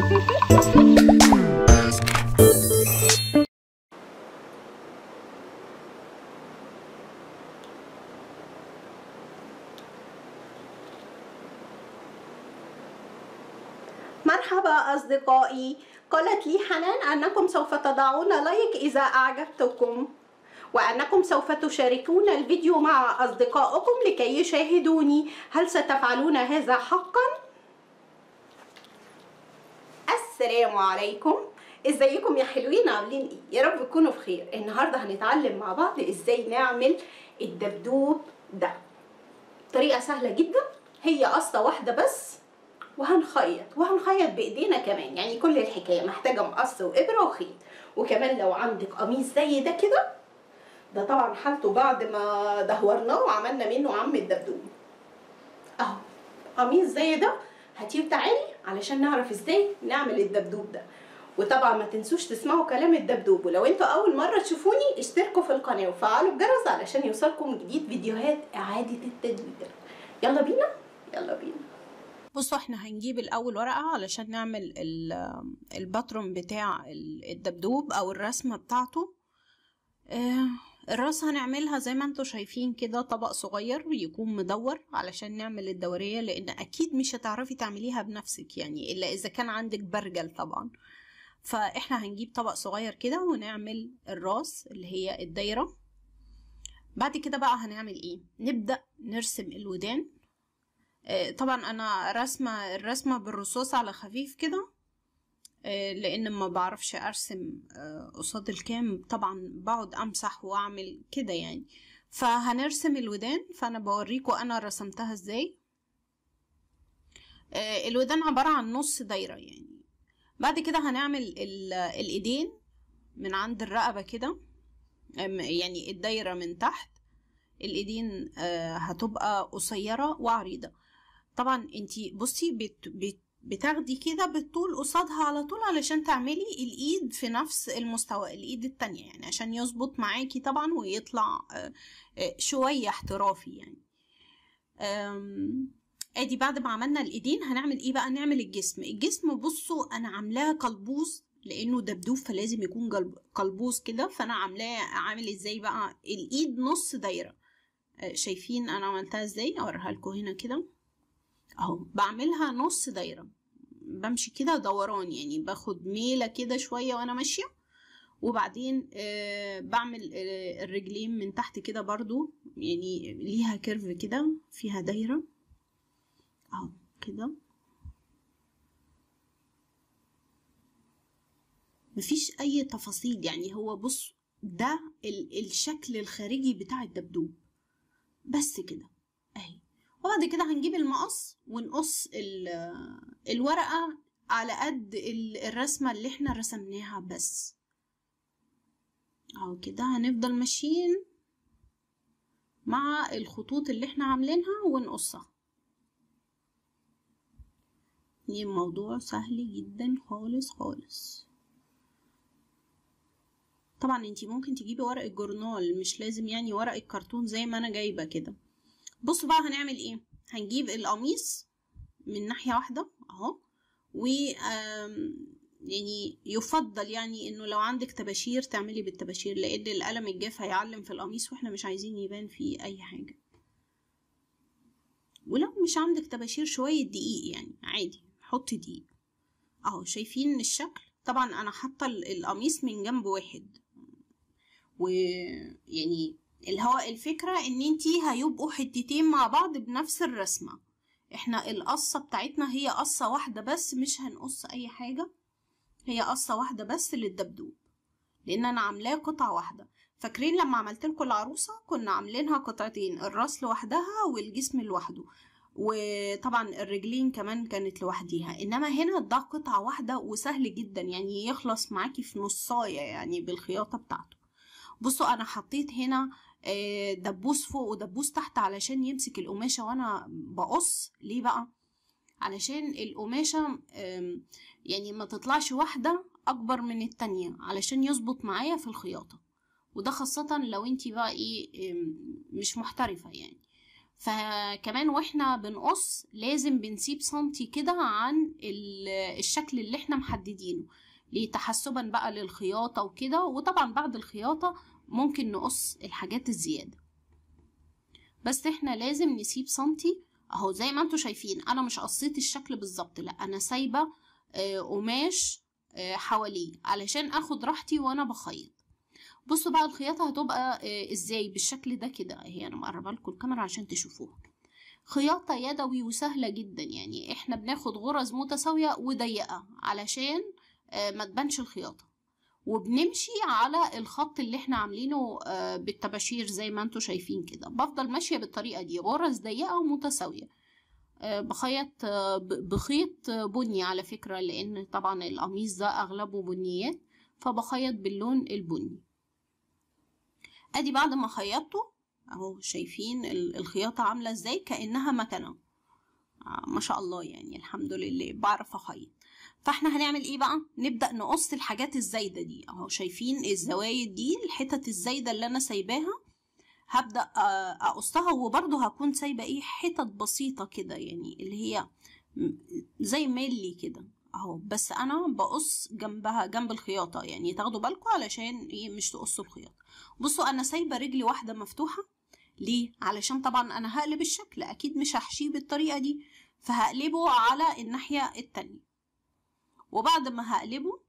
مرحبا أصدقائي قالت لي حنان أنكم سوف تضعون لايك إذا أعجبتكم وأنكم سوف تشاركون الفيديو مع أصدقائكم لكي يشاهدوني هل ستفعلون هذا حقا السلام عليكم ازيكم يا حلوين عاملين ايه يا رب تكونوا بخير النهارده هنتعلم مع بعض ازاي نعمل الدبدوب ده طريقه سهله جدا هي قصه واحده بس وهنخيط وهنخيط بايدينا كمان يعني كل الحكايه محتاجه مقص وابره وخيط وكمان لو عندك قميص زي ده كده ده طبعا حالته بعد ما دهورناه وعملنا منه عم الدبدوب اهو قميص زي ده تعالي علشان نعرف ازاي نعمل الدبدوب ده وطبعا ما تنسوش تسمعوا كلام الدبدوب ولو انتوا اول مره تشوفوني اشتركوا في القناه وفعلوا الجرس علشان يوصلكم جديد فيديوهات اعاده التدوير يلا بينا يلا بينا بصوا احنا هنجيب الاول ورقه علشان نعمل الباترون بتاع الدبدوب او الرسمه بتاعته آه، الراس هنعملها زي ما انتوا شايفين كده طبق صغير يكون مدور علشان نعمل الدورية لان اكيد مش هتعرفي تعمليها بنفسك يعني الا اذا كان عندك برجل طبعا فاحنا هنجيب طبق صغير كده ونعمل الراس اللي هي الدايرة بعد كده بقى هنعمل ايه نبدأ نرسم الودان آه، طبعا انا رسمة الرسمة بالرصاص على خفيف كده آه، لان ما بعرفش ارسم آه، قصاد الكام طبعا بقعد امسح واعمل كده يعني فهنرسم الودان فانا بوريكو انا رسمتها ازاي آه، الودان عبارة عن نص دايرة يعني بعد كده هنعمل الايدين من عند الرقبة كده يعني الدايرة من تحت الايدين هتبقى قصيرة وعريضة طبعا انتي بصي بت, بت بتاخدي كده بالطول قصادها على طول علشان تعملي الايد في نفس المستوى الايد التانية يعني عشان يظبط معاكي طبعا ويطلع آه، آه، شوية احترافي يعني ادي بعد ما عملنا الايدين هنعمل ايه بقى نعمل الجسم الجسم بصوا انا عاملاه قلبوز لانه دبدوب فلازم يكون قلبوز كده فانا عاملاه عامل ازاي بقى الايد نص دايره آه، شايفين انا عملتها ازاي اوريها لكم هنا كده اهو بعملها نص دايرة بمشي كده دوران يعني باخد ميلة كده شوية وانا ماشية وبعدين آه بعمل آه الرجلين من تحت كده برضو يعني ليها كيرف كده فيها دايرة اهو كده مفيش اي تفاصيل يعني هو بص ده الشكل الخارجي بتاع الدبدوب بس كده وبعد كده هنجيب المقص ونقص الورقة على قد الرسمة اللي احنا رسمناها بس اهو كده هنفضل ماشيين مع الخطوط اللي احنا عاملينها ونقصها الموضوع سهل جدا خالص خالص طبعا انتي ممكن تجيبي ورق الجورنال مش لازم يعني ورق الكرتون زي ما انا جايبه كده بصوا بقى هنعمل ايه هنجيب القميص من ناحية واحدة اهو و يعني يفضل يعني انه لو عندك تباشير تعملي بالتباشير لان القلم الجاف هيعلم في القميص واحنا مش عايزين يبان فيه اي حاجة ولو مش عندك تباشير شوية دقيق يعني عادي حطي دقيق اهو شايفين الشكل طبعا انا حاطة القميص من جنب واحد ويعني اللي هو الفكرة ان انتي هيبقوا حتتين مع بعض بنفس الرسمة احنا القصة بتاعتنا هي قصة واحدة بس مش هنقص اي حاجة هي قصة واحدة بس للدبدوب لان انا عاملاه قطعة واحدة فاكرين لما عملت لكم العروسة كنا عاملينها قطعتين الراس لوحدها والجسم لوحده وطبعا الرجلين كمان كانت لوحديها انما هنا ده قطعة واحدة وسهل جدا يعني يخلص معاكي في نصاية يعني بالخياطة بتاعته بصوا انا حطيت هنا آه، دبوس فوق ودبوس تحت علشان يمسك القماشة وانا بقص ليه بقى علشان القماشة يعني ما تطلعش واحدة اكبر من التانية علشان يظبط معايا في الخياطة وده خاصة لو انت بقى ايه مش محترفة يعني فكمان واحنا بنقص لازم بنسيب سنتي كده عن الشكل اللي احنا محددينه لتحسبا بقى للخياطة وكده وطبعا بعد الخياطة ممكن نقص الحاجات الزيادة بس احنا لازم نسيب سنتي اهو زي ما انتوا شايفين انا مش قصيت الشكل بالظبط لا انا سايبة آه، قماش آه، حواليه علشان اخد راحتي وانا بخيط بصوا بقى الخياطة هتبقى آه، ازاي بالشكل ده كده اهي انا مقربة لكم الكاميرا عشان تشوفوها خياطة يدوي وسهلة جدا يعني احنا بناخد غرز متساوية وضيقة علشان ما تبانش الخياطة وبنمشي على الخط اللي احنا عاملينه آه، بالطباشير زي ما انتم شايفين كده بفضل ماشية بالطريقة دي غرز ضيقة ومتساوية آه، بخيط آه، بخيط بني على فكرة لأن طبعا القميص ده أغلبه بنيات فبخيط باللون البني أدي بعد ما خيطته أهو شايفين الخياطة عاملة ازاي كأنها مكنة ما شاء الله يعني الحمد لله بعرف أخيط فاحنا هنعمل ايه بقى نبدا نقص الحاجات الزايده دي اهو شايفين الزوايد دي الحتت الزايده اللي انا سايباها هبدا آه، اقصها وبرده هكون سايبه ايه حتت بسيطه كده يعني اللي هي زي ملي كده اهو بس انا بقص جنبها جنب الخياطه يعني تاخدوا بالكم علشان ايه مش تقصوا الخياطه بصوا انا سايبه رجلي واحده مفتوحه ليه علشان طبعا انا هقلب الشكل اكيد مش هحشيه بالطريقه دي فهقلبه على الناحيه التانية وبعد ما هقلبه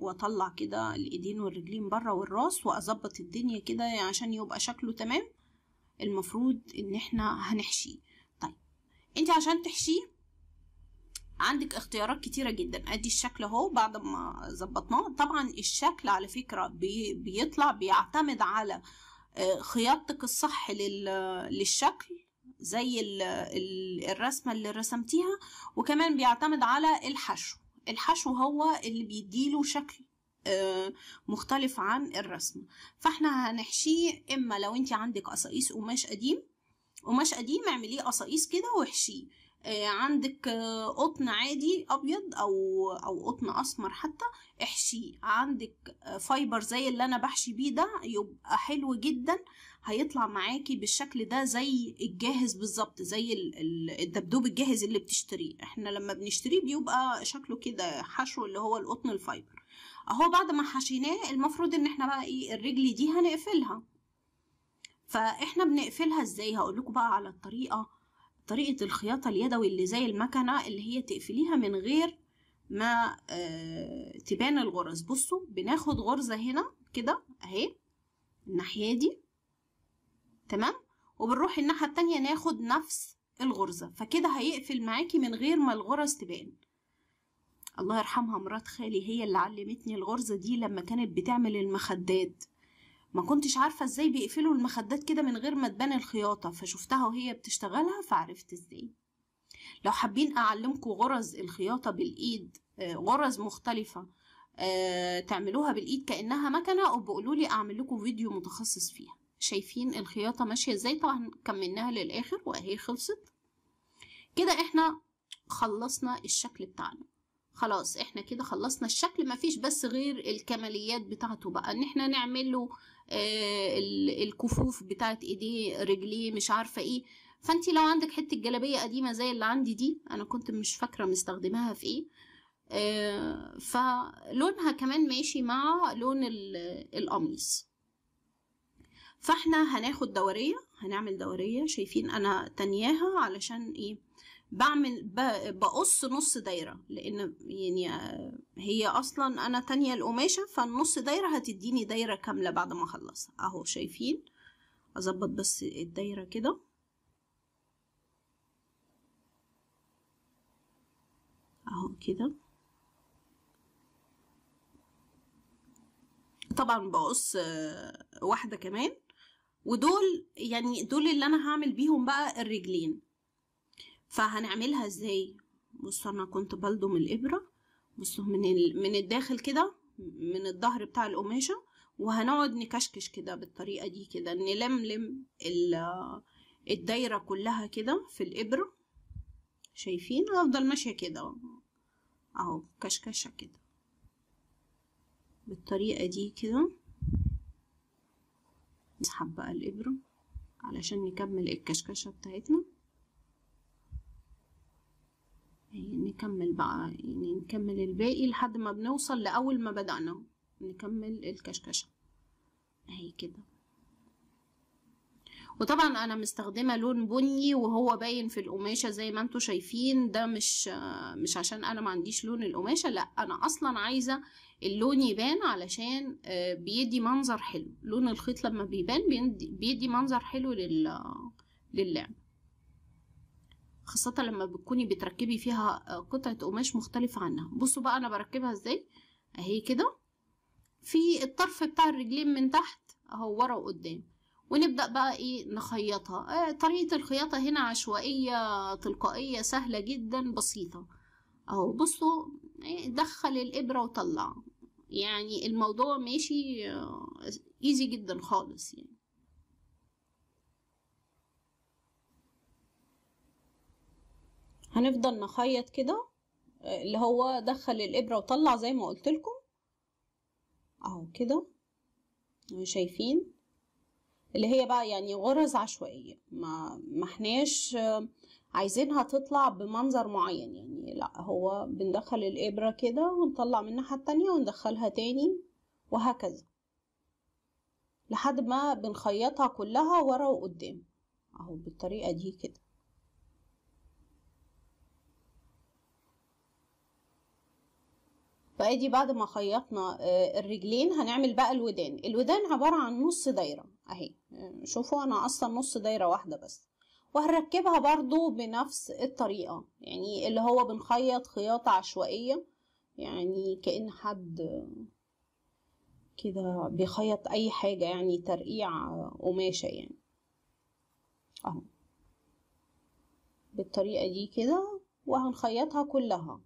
واطلع كده الايدين والرجلين بره والراس واظبط الدنيا كده عشان يبقى شكله تمام المفروض ان احنا هنحشيه طيب انت عشان تحشيه عندك اختيارات كتيرة جدا ادي الشكل اهو بعد ما ظبطناه طبعا الشكل على فكرة بي بيطلع بيعتمد على آه، خياطتك الصح للشكل زي الرسمة اللي رسمتيها وكمان بيعتمد على الحشو الحشو هو اللي بيديله شكل آه، مختلف عن الرسم فاحنا هنحشيه اما لو انت عندك قصائص قماش قديم قماش قديم اعمليه قصائص كده واحشيه آه، عندك آه، قطن عادي ابيض او او قطن اسمر حتى احشيه عندك فايبر آه، زي اللي انا بحشي بيه ده يبقى حلو جدا هيطلع معاكي بالشكل ده زي الجاهز بالظبط زي الدبدوب الجاهز اللي بتشتريه احنا لما بنشتريه بيبقى شكله كده حشو اللي هو القطن الفايبر اهو بعد ما حشيناه المفروض ان احنا بقى ايه الرجل دي هنقفلها فاحنا بنقفلها ازاي هقول لكم بقى على الطريقه طريقة الخياطة اليدوي اللي زي المكنة اللي هي تقفليها من غير ما آه، تبان الغرز بصوا بناخد غرزة هنا كده اهي الناحية دي تمام وبنروح الناحية التانية ناخد نفس الغرزة فكده هيقفل معاكي من غير ما الغرز تبان الله يرحمها مرات خالي هي اللي علمتني الغرزة دي لما كانت بتعمل المخدات ما كنتش عارفة ازاي بيقفلوا المخدات كده من غير ما تبان الخياطة فشفتها وهي بتشتغلها فعرفت ازاي لو حابين اعلمكم غرز الخياطة بالايد آه، غرز مختلفة آه، تعملوها بالايد كأنها مكنة وبقولولي اعمل لكم فيديو متخصص فيها شايفين الخياطة ماشية ازاي طبعا كملناها للاخر واهي خلصت كده احنا خلصنا الشكل بتاعنا خلاص احنا كده خلصنا الشكل مفيش بس غير الكماليات بتاعته بقى ان احنا نعمله آه، الكفوف بتاعت ايديه رجليه مش عارفه ايه فانت لو عندك حته جلابيه قديمه زي اللي عندي دي انا كنت مش فاكره مستخدماها في ايه آه، فلونها كمان ماشي مع لون القميص فاحنا هناخد دوريه هنعمل دوريه شايفين انا تانياها علشان ايه بعمل بقص نص دايرة لأن يعني آه، هي أصلا أنا تانية القماشة فالنص دايرة هتديني دايرة كاملة بعد ما أخلصها أهو شايفين أظبط بس الدايرة كده أهو كده طبعا بقص آه، واحدة كمان ودول يعني دول اللي أنا هعمل بيهم بقى الرجلين فهنعملها ازاي بص انا كنت بلضم الابره بصوا من ال... من الداخل كده من الظهر بتاع القماشه وهنقعد نكشكش كده بالطريقه دي كده نلملم ال... الدايره كلها كده في الابره شايفين هفضل ماشيه كده اهو كشكشه كده بالطريقه دي كده نسحب بقى الابره علشان نكمل الكشكشه بتاعتنا يعني نكمل بقى يعني نكمل الباقي لحد ما بنوصل لأول ما بدأنا نكمل الكشكشة اهي كده وطبعا انا مستخدمه لون بني وهو باين في القماشه زي ما انتم شايفين ده مش مش عشان انا ما عنديش لون القماشه لا انا اصلا عايزه اللون يبان علشان آه، بيدي منظر حلو لون الخيط لما بيبان بيدي منظر حلو لل للعب خاصة لما بتكوني بتركبي فيها آه، قطعة قماش مختلفة عنها بصوا بقى أنا بركبها إزاي أهي كده في الطرف بتاع الرجلين من تحت أهو ورا وقدام ونبدأ بقى إيه نخيطها آه، طريقة الخياطة هنا عشوائية تلقائية سهلة جدا بسيطة أهو بصوا إيه؟ دخل الإبرة وطلع يعني الموضوع ماشي إيزي آه، جدا خالص يعني هنفضل نخيط كده آه، اللي هو دخل الابره وطلع زي ما قلت لكم اهو كده شايفين اللي هي بقى يعني غرز عشوائيه ما محناش آه، عايزينها تطلع بمنظر معين يعني لا هو بندخل الابره كده ونطلع من الناحيه التانية وندخلها تاني وهكذا لحد ما بنخيطها كلها ورا وقدام اهو بالطريقه دي كده فادي بعد ما خيطنا آه، الرجلين هنعمل بقى الودان الودان عبارة عن نص دايرة اهي آه، شوفوا انا اصلا نص دايرة واحدة بس وهنركبها برضو بنفس الطريقة يعني اللي هو بنخيط خياطة عشوائية يعني كأن حد كده بيخيط اي حاجة يعني ترقيع قماشة يعني اهو بالطريقة دي كده وهنخيطها كلها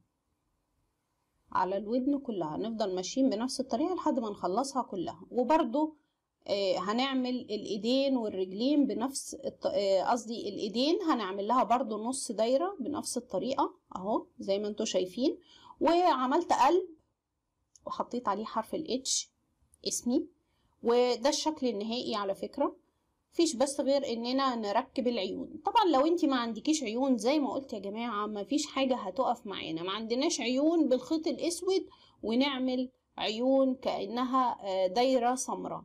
على الودن كلها نفضل ماشيين بنفس الطريقة لحد ما نخلصها كلها وبرده آه، هنعمل الايدين والرجلين بنفس آه، قصدي الايدين هنعمل لها برده نص دايره بنفس الطريقه اهو زي ما انتم شايفين وعملت قلب وحطيت عليه حرف الاتش اسمي وده الشكل النهائي على فكره فيش بس غير اننا نركب العيون طبعا لو انت ما عندكيش عيون زي ما قلت يا جماعة ما فيش حاجة هتقف معانا ما عندناش عيون بالخيط الاسود ونعمل عيون كأنها آه، دايرة سمراء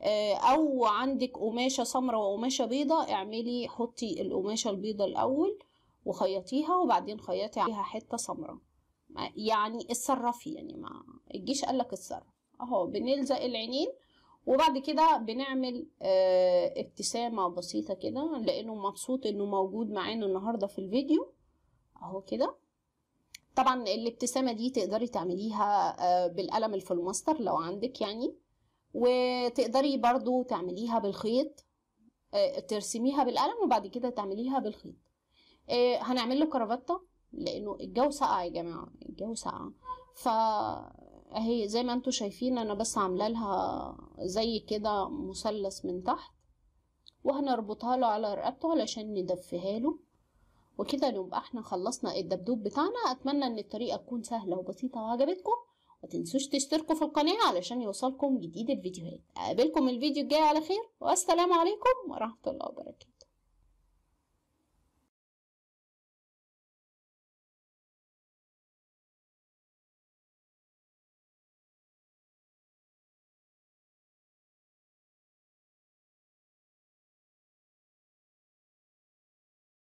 آه، او عندك قماشة سمراء وقماشة بيضة اعملي حطي القماشة البيضة الاول وخيطيها وبعدين خيطي عليها حتة سمراء يعني اتصرفي يعني ما تجيش قالك اتصرف اهو بنلزق العينين وبعد كده بنعمل آه، ابتسامة بسيطة كده لأنه مبسوط إنه موجود معانا النهاردة في الفيديو أهو كده طبعا الابتسامة دي تقدري تعمليها آه، بالقلم الفلماستر لو عندك يعني وتقدري برضو تعمليها بالخيط آه، ترسميها بالقلم وبعد كده تعمليها بالخيط هنعمل له كرافتة لأنه الجو ساقع يا جماعة الجو ساقع ف اهي زي ما انتوا شايفين انا بس عامله لها زي كده مثلث من تحت وهنربطها له على رقبته علشان ندفيها له وكده نبقى احنا خلصنا الدبدوب بتاعنا اتمنى ان الطريقه تكون سهله وبسيطه وعجبتكم ومتنسوش تشتركوا في القناه علشان يوصلكم جديد الفيديوهات اقابلكم الفيديو الجاي على خير والسلام عليكم ورحمه الله وبركاته